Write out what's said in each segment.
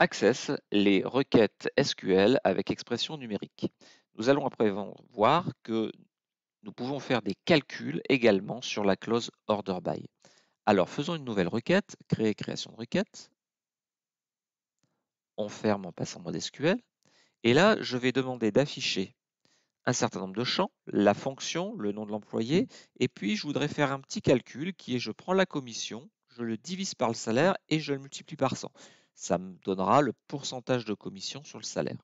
Access les requêtes SQL avec expression numérique. Nous allons après voir que nous pouvons faire des calculs également sur la clause order by. Alors faisons une nouvelle requête, créer création de requête. On ferme en passant mode SQL. Et là, je vais demander d'afficher un certain nombre de champs, la fonction, le nom de l'employé, et puis je voudrais faire un petit calcul qui est je prends la commission je le divise par le salaire et je le multiplie par 100. Ça me donnera le pourcentage de commission sur le salaire.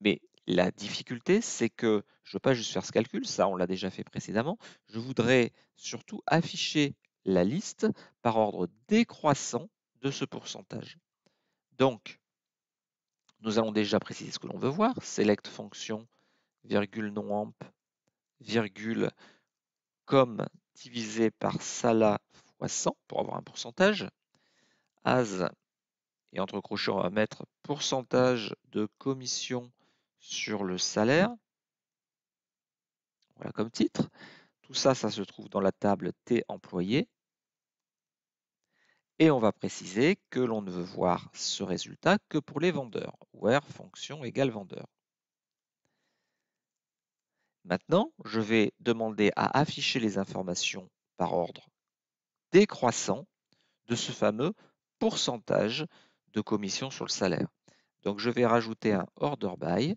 Mais la difficulté, c'est que je ne veux pas juste faire ce calcul, ça on l'a déjà fait précédemment, je voudrais surtout afficher la liste par ordre décroissant de ce pourcentage. Donc, nous allons déjà préciser ce que l'on veut voir, select fonction, virgule non amp, virgule comme divisé par sala pour avoir un pourcentage. AS et entre crochets, on va mettre pourcentage de commission sur le salaire. Voilà comme titre. Tout ça, ça se trouve dans la table T employé. Et on va préciser que l'on ne veut voir ce résultat que pour les vendeurs. Where fonction égale vendeur. Maintenant, je vais demander à afficher les informations par ordre décroissant de ce fameux pourcentage de commission sur le salaire. Donc je vais rajouter un order by.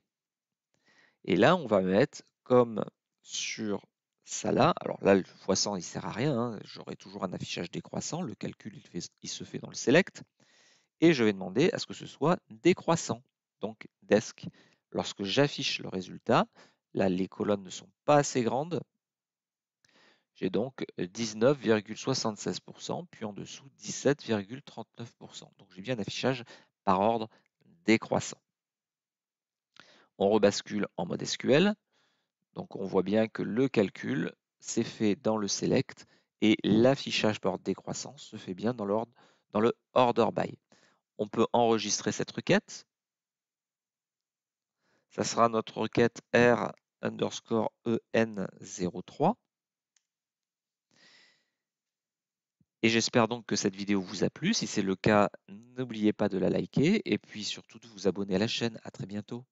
Et là, on va mettre comme sur ça là, alors là, le x100, il sert à rien. Hein. J'aurai toujours un affichage décroissant. Le calcul, il, il, se fait dans le select. Et je vais demander à ce que ce soit décroissant, donc desk. Lorsque j'affiche le résultat, là, les colonnes ne sont pas assez grandes j'ai donc 19,76%, puis en dessous 17,39%. Donc j'ai bien un affichage par ordre décroissant. On rebascule en mode SQL. Donc on voit bien que le calcul s'est fait dans le select et l'affichage par ordre décroissant se fait bien dans, dans le order by. On peut enregistrer cette requête. Ça sera notre requête R underscore EN03 Et j'espère donc que cette vidéo vous a plu. Si c'est le cas, n'oubliez pas de la liker et puis surtout de vous abonner à la chaîne. À très bientôt.